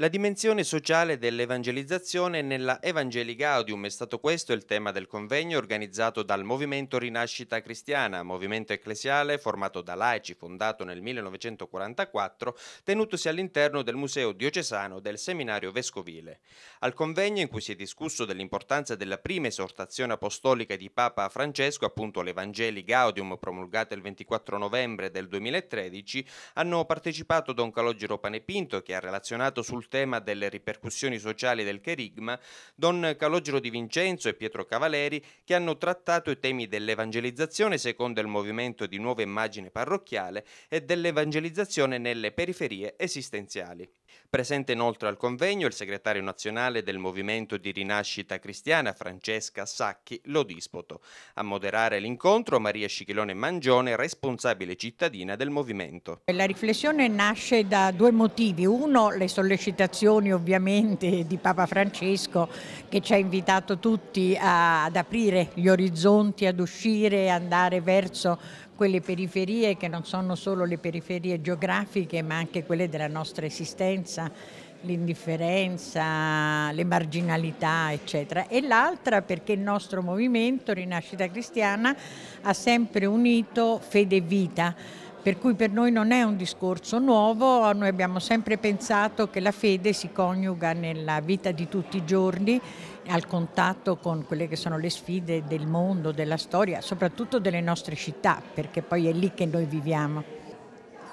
La dimensione sociale dell'evangelizzazione nella Evangelii Gaudium è stato questo il tema del convegno organizzato dal Movimento Rinascita Cristiana, movimento ecclesiale formato da laici fondato nel 1944, tenutosi all'interno del Museo Diocesano del Seminario Vescovile. Al convegno in cui si è discusso dell'importanza della prima esortazione apostolica di Papa Francesco, appunto l'Evangelii Gaudium promulgata il 24 novembre del 2013, hanno partecipato Don Calogero Panepinto che ha relazionato sul tema delle ripercussioni sociali del cherigma, Don Calogero Di Vincenzo e Pietro Cavaleri, che hanno trattato i temi dell'evangelizzazione secondo il movimento di nuova immagine parrocchiale e dell'evangelizzazione nelle periferie esistenziali. Presente inoltre al convegno il segretario nazionale del Movimento di Rinascita Cristiana Francesca Sacchi Lodispoto. A moderare l'incontro Maria Scichilone Mangione, responsabile cittadina del movimento. La riflessione nasce da due motivi. Uno, le sollecitazioni ovviamente di Papa Francesco che ci ha invitato tutti ad aprire gli orizzonti, ad uscire, andare verso quelle periferie che non sono solo le periferie geografiche ma anche quelle della nostra esistenza, l'indifferenza, le marginalità eccetera e l'altra perché il nostro movimento Rinascita Cristiana ha sempre unito fede e vita per cui per noi non è un discorso nuovo, noi abbiamo sempre pensato che la fede si coniuga nella vita di tutti i giorni, al contatto con quelle che sono le sfide del mondo, della storia, soprattutto delle nostre città, perché poi è lì che noi viviamo.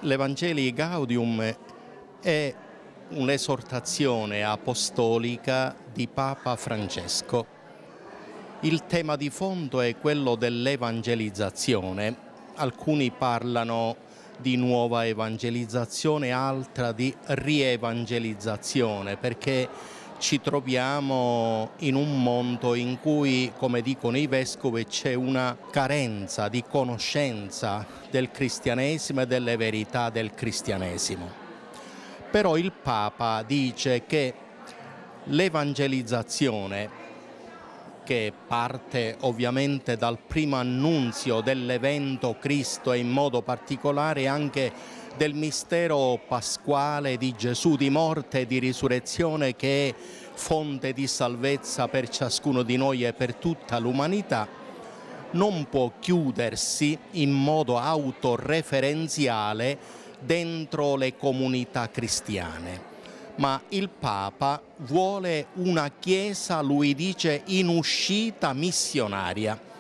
L'Evangelii Gaudium è un'esortazione apostolica di Papa Francesco. Il tema di fondo è quello dell'evangelizzazione alcuni parlano di nuova evangelizzazione, altra di rievangelizzazione, perché ci troviamo in un mondo in cui, come dicono i vescovi, c'è una carenza di conoscenza del cristianesimo e delle verità del cristianesimo. Però il Papa dice che l'evangelizzazione che parte ovviamente dal primo annunzio dell'evento Cristo e in modo particolare anche del mistero pasquale di Gesù di morte e di risurrezione che è fonte di salvezza per ciascuno di noi e per tutta l'umanità, non può chiudersi in modo autoreferenziale dentro le comunità cristiane ma il Papa vuole una Chiesa, lui dice, in uscita missionaria.